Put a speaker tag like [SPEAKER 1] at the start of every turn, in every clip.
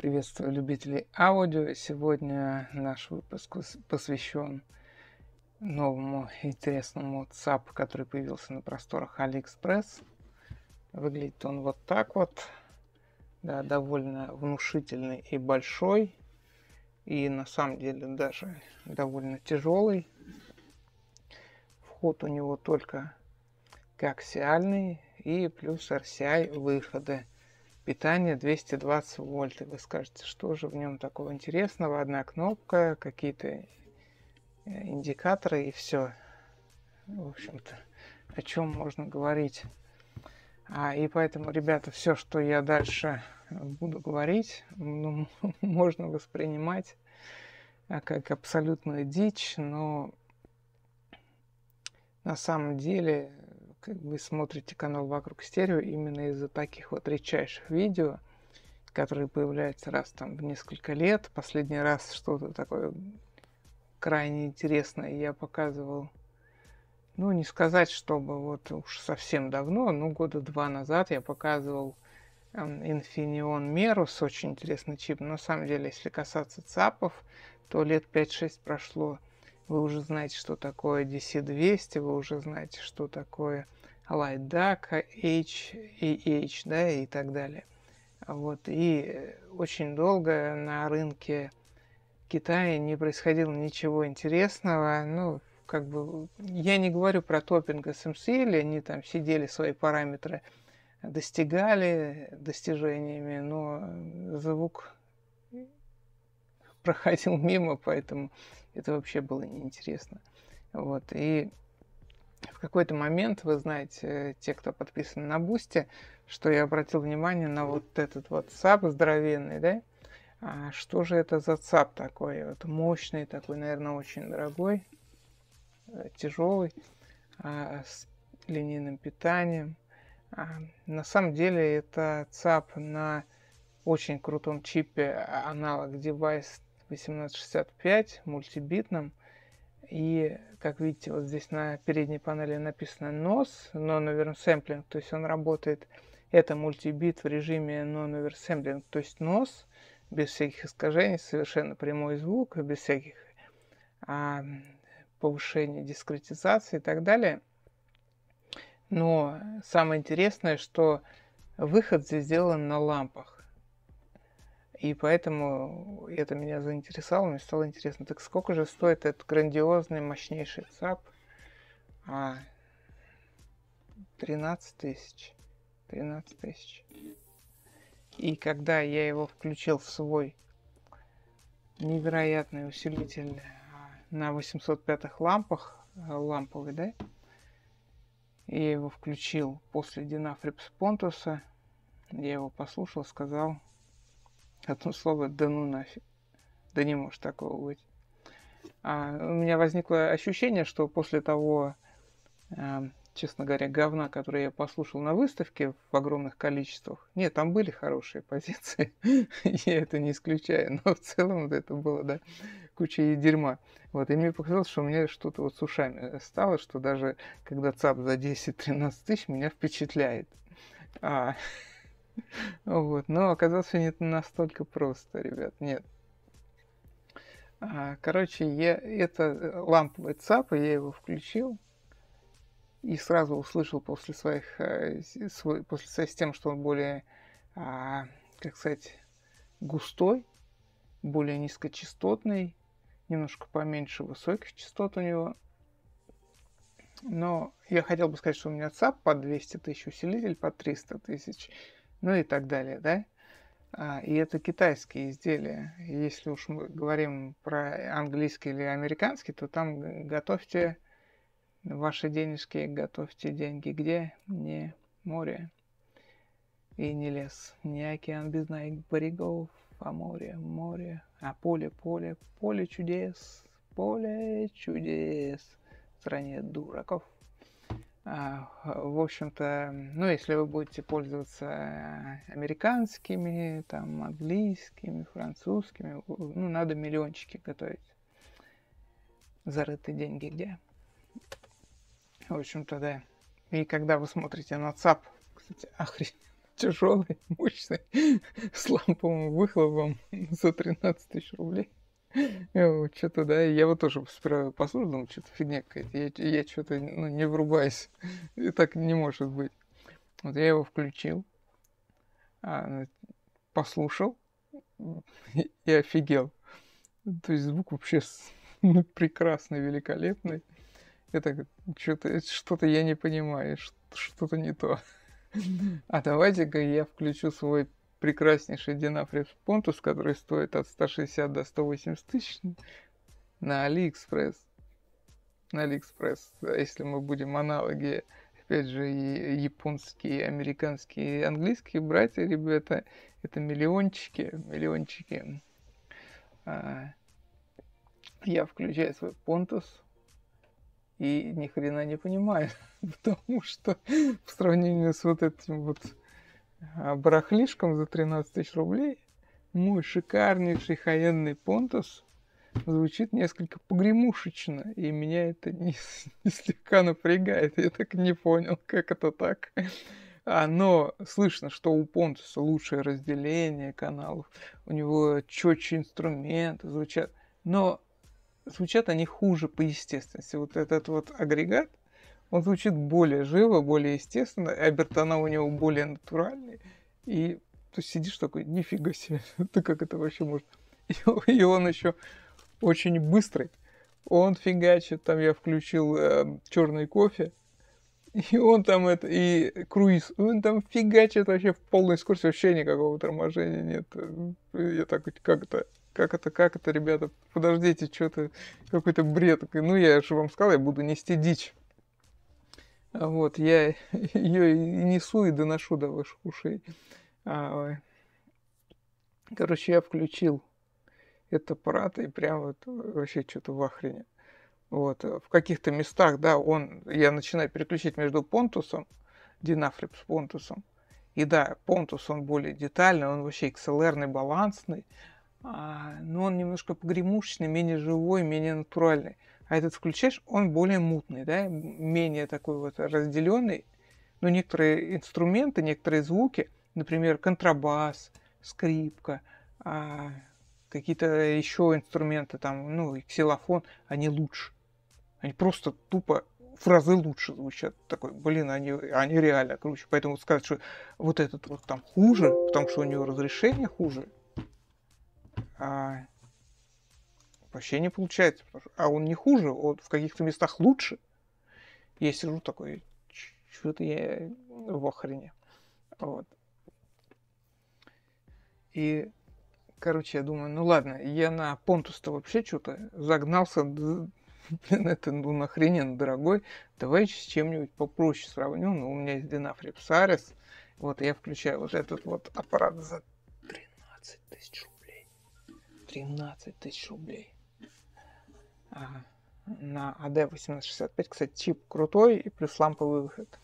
[SPEAKER 1] Приветствую любителей аудио. Сегодня наш выпуск посвящен новому интересному ЦАП, который появился на просторах AliExpress. Выглядит он вот так вот. Да, довольно внушительный и большой. И на самом деле даже довольно тяжелый. Вход у него только коаксиальный и плюс RCI выходы – питание 220 вольт. И вы скажете, что же в нем такого интересного? Одна кнопка, какие-то э, индикаторы и все. В общем-то, о чем можно говорить. А, и поэтому, ребята, все, что я дальше буду говорить, ну, можно воспринимать а, как абсолютную дичь, но на самом деле вы смотрите канал Вокруг Стерео именно из-за таких вот редчайших видео, которые появляются раз там в несколько лет. Последний раз что-то такое крайне интересное я показывал. Ну, не сказать, чтобы вот уж совсем давно, но года два назад я показывал Infineon эм, Merus, очень интересный чип. на самом деле, если касаться ЦАПов, то лет 5-6 прошло. Вы уже знаете, что такое DC200, вы уже знаете, что такое Лайдака, H, EH, да, и так далее. Вот, и э, очень долго на рынке Китая не происходило ничего интересного. Ну, как бы, я не говорю про топинг SMC, эм или они там сидели свои параметры, достигали достижениями, но звук проходил мимо, поэтому это вообще было неинтересно. Вот, и в какой-то момент, вы знаете, те, кто подписан на Бусти, что я обратил внимание на вот этот вот САП здоровенный, да? А что же это за САП такой? Вот мощный такой, наверное, очень дорогой, э, тяжелый, а, с линейным питанием. А, на самом деле это ЦАП на очень крутом чипе а, аналог девайс 1865 мультибитном и, как видите, вот здесь на передней панели написано NOS, Non-Oversampling, то есть он работает, это мультибит в режиме Non-Oversampling, то есть NOS, без всяких искажений, совершенно прямой звук, без всяких а, повышений дискретизации и так далее. Но самое интересное, что выход здесь сделан на лампах. И поэтому это меня заинтересовало, мне стало интересно, так сколько же стоит этот грандиозный, мощнейший ЦАП? А, 13 тысяч. 13 тысяч. И когда я его включил в свой невероятный усилитель а, на 805 лампах, а, ламповый, да? Я его включил после Динафрипс Понтуса. Я его послушал, сказал, Одно а слово «да ну нафиг». Да не может такого быть. А, у меня возникло ощущение, что после того, а, честно говоря, говна, который я послушал на выставке в огромных количествах. Нет, там были хорошие позиции, я это не исключаю, но в целом вот это было, да, куча и дерьма. Вот, и мне показалось, что у меня что-то вот с ушами стало, что даже когда ЦАП за 10-13 тысяч меня впечатляет. А, Вот. Но оказалось, не настолько просто, ребят. Нет. А, короче, я это э, ламповый ЦАП, я его включил и сразу услышал после своих э, свой, после своей тем, что он более, а, как сказать, густой, более низкочастотный, немножко поменьше высоких частот у него. Но я хотел бы сказать, что у меня ЦАП по 200 тысяч усилитель, по 300 тысяч. 000 ну и так далее, да? А, и это китайские изделия. Если уж мы говорим про английский или американский, то там готовьте ваши денежки, готовьте деньги где? Не море и не лес, не океан без моих берегов, а море, море, а поле, поле, поле чудес, поле чудес в стране дураков. А, в общем-то, ну, если вы будете пользоваться э, американскими, там, английскими, французскими, ну, надо миллиончики готовить. Зарытые деньги где? В общем-то, да. И когда вы смотрите на ЦАП, кстати, охренеть, тяжелый, мощный, с ламповым выхлопом за 13 тысяч рублей. Что-то, да, я вот тоже сперва послушал, думал, что-то фигня какая-то. Я, я что-то ну, не врубаюсь. И так не может быть. Вот я его включил, а, послушал и офигел. То есть звук вообще ну, прекрасный, великолепный. Это что-то, э, что-то я не понимаю, что-то не то. А давайте-ка я включу свой прекраснейший Динафрис Понтус, который стоит от 160 до 180 тысяч на Алиэкспресс. На Алиэкспресс, если мы будем аналоги, опять же, и японские, американские, и английские братья, ребята, это миллиончики, миллиончики. А, я включаю свой Понтус, и ни хрена не понимаю, потому что в сравнении с вот этим вот а, барахлишком за 13 тысяч рублей мой шикарнейший хаенный понтус звучит несколько погремушечно, и меня это не, не слегка напрягает. Я так не понял, как это так. А, но слышно, что у Понтуса лучшее разделение каналов, у него четче инструменты звучат, но звучат они хуже по естественности. Вот этот вот агрегат, он звучит более живо, более естественно, а бертона у него более натуральные. И ты сидишь такой, нифига себе, ну ты как это вообще может? И, и он еще очень быстрый. Он фигачит, там я включил э, эм, черный кофе, и он там это, и круиз, он там фигачит вообще в полной скорости, вообще никакого торможения нет. Я так, как это, как это, как это, ребята, подождите, что-то, какой-то бред. Ну, я же вам сказал, я буду нести дичь. А вот, я ее несу и доношу до ваших ушей. А, Короче, я включил этот аппарат и прям вот вообще что-то в охрене. Вот, э, в каких-то местах, да, он, я начинаю переключить между понтусом, динафлип с понтусом, и да, понтус он более детальный, он вообще XLR-ный, балансный, а, но он немножко погремушечный, менее живой, менее натуральный а этот включаешь, он более мутный, да, менее такой вот разделенный. Но некоторые инструменты, некоторые звуки, например, контрабас, скрипка, а какие-то еще инструменты, там, ну, ксилофон, они лучше. Они просто тупо фразы лучше звучат. Такой, блин, они, они реально круче. Поэтому сказать, что вот этот вот там хуже, потому что у него разрешение хуже, вообще не получается. а он не хуже, он в каких-то местах лучше. Я сижу такой, что-то я в охрене. Вот. И, короче, я думаю, ну ладно, я на Понтус-то вообще что-то загнался, блин, это ну нахренен дорогой, давай с чем-нибудь попроще сравню, ну у меня есть Динафрип Сарис, вот я включаю вот этот вот аппарат за 13 тысяч рублей. 13 тысяч рублей на AD1865, а кстати, чип крутой и плюс ламповый выход.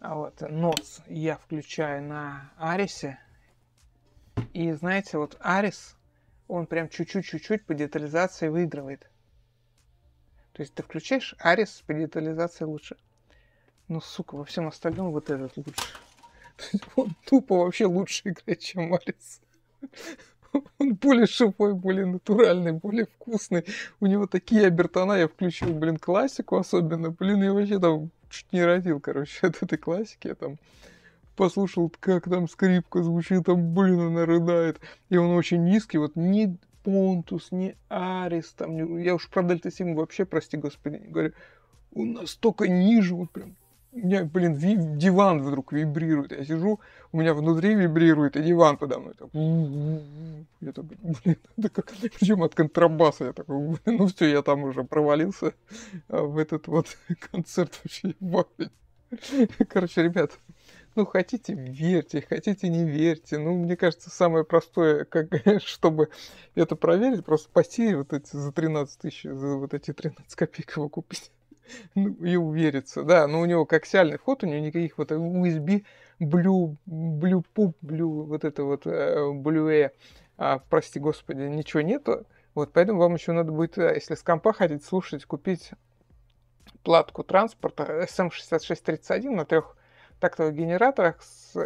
[SPEAKER 1] А вот нос я включаю на Арисе. И знаете, вот Арис, он прям чуть-чуть-чуть-чуть по детализации выигрывает. То есть ты включаешь Арис по детализации лучше. Но ну, сука, во всем остальном вот этот лучше. Он тупо вообще лучше играет, чем Арис. Он более шипой, более натуральный, более вкусный. У него такие обертона. Я включил, блин, классику особенно. Блин, я вообще там чуть не родил, короче, от этой классики. Я там послушал, как там скрипка звучит, там, блин, она рыдает. И он очень низкий, вот не Понтус, не Арис, там, я уж про Дельта сим, вообще, прости господи, не говорю. Он настолько ниже, вот прям у меня, блин, ви- диван вдруг вибрирует. Я сижу, у меня внутри вибрирует, и диван подо мной. Так, я такой, блин, это как... причем от контрабаса. Я такой, ну все, я там уже провалился а в этот вот концерт вообще ебать. Короче, ребят, ну хотите верьте, хотите не верьте. Ну, мне кажется, самое простое, как, чтобы это проверить, просто пойти вот эти за 13 тысяч, за вот эти 13 копеек его купить. Ну, и увериться. Да, но у него коаксиальный вход, у него никаких вот USB, блю, блю, пуп, блю, вот это вот, блюэ, а, прости господи, ничего нету. Вот, поэтому вам еще надо будет, э, если с компа хотите слушать, купить платку транспорта SM6631 эм на трех тактовых генераторах,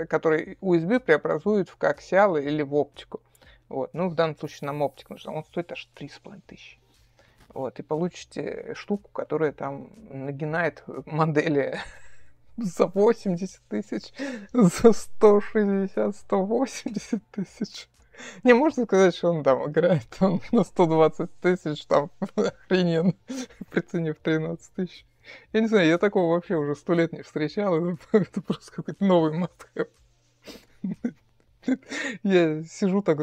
[SPEAKER 1] который USB преобразует в коаксиалы или в оптику. Вот. Ну, в данном случае нам оптик нужна. Он стоит аж 3,5 тысячи. Вот, и получите штуку, которая там нагинает модели за 80 тысяч, за 160, 180 тысяч. Не можно сказать, что он там играет, он на 120 тысяч, там охрененно, при цене в 13 тысяч. Я не знаю, я такого вообще уже сто лет не встречал, это, это просто какой-то новый must Я сижу так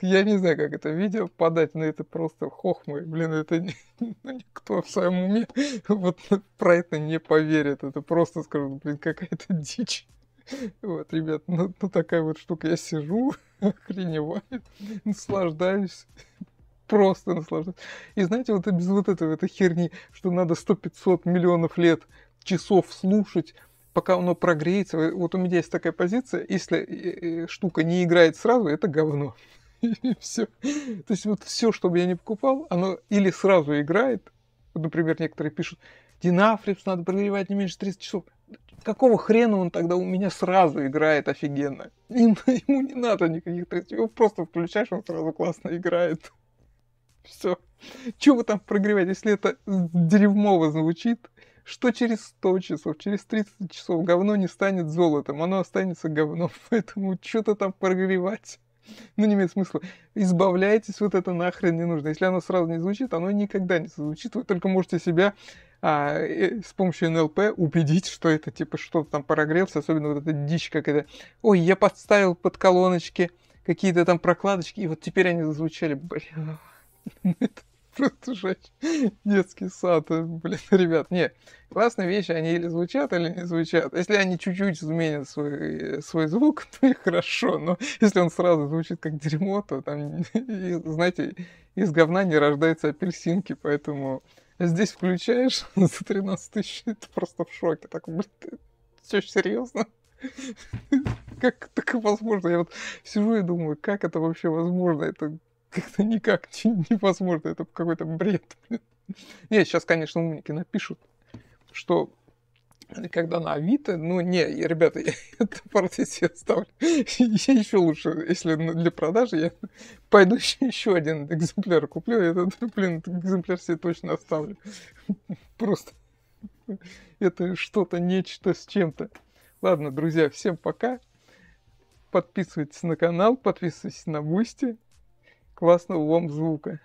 [SPEAKER 1] я не знаю, как это видео подать, но это просто хохмы. Блин, это не, ну, никто в своем уме вот про это не поверит. Это просто скажут, блин, какая-то дичь. Вот, ребят, ну, ну такая вот штука. Я сижу, охреневаю, наслаждаюсь просто наслаждаюсь. И знаете, вот без вот этого, этой херни, что надо 100-500 миллионов лет часов слушать, пока оно прогреется. Э, вот у меня есть такая позиция, если э, э, штука не играет сразу, это говно. все. То есть вот все, что бы я не покупал, оно или сразу играет, например, некоторые пишут, динафрикс надо прогревать не меньше 30 часов. Какого хрена он тогда у меня сразу играет офигенно? Им, ему не надо никаких 30, его просто включаешь, он сразу классно играет. Все. Чего вы там прогревать, если это дерьмово звучит? что через 100 часов, через 30 часов говно не станет золотом, оно останется говном, поэтому что-то там прогревать. Ну, не имеет смысла. Избавляйтесь, вот это нахрен не нужно. Если оно сразу не звучит, оно никогда не звучит. Вы только можете себя а, э, с помощью НЛП убедить, что это типа что-то там прогрелся, особенно вот эта дичь, как это. Ой, я подставил под колоночки какие-то там прокладочки, и вот теперь они зазвучали. Блин, ну, это детский сад. Э, блин, ребят, не, классные вещи, они или звучат, или не звучат. Если они чуть-чуть изменят свой, э, свой звук, то и хорошо, но если он сразу звучит как дерьмо, то там, знаете, из говна не рождаются апельсинки, поэтому здесь включаешь за 13 тысяч, это просто в шоке. Так, блин, ты все серьезно? Как так возможно? Я вот сижу и думаю, как это вообще возможно? Это как-то никак невозможно, это какой-то бред. Не, сейчас, конечно, умники напишут, что когда на Авито, ну не, ребята, я это партию себе оставлю. Я еще лучше, если для продажи, я пойду еще, один экземпляр куплю, этот, блин, экземпляр себе точно оставлю. Просто это что-то, нечто с чем-то. Ладно, друзья, всем пока. Подписывайтесь на канал, подписывайтесь на Бусти классного вам звука.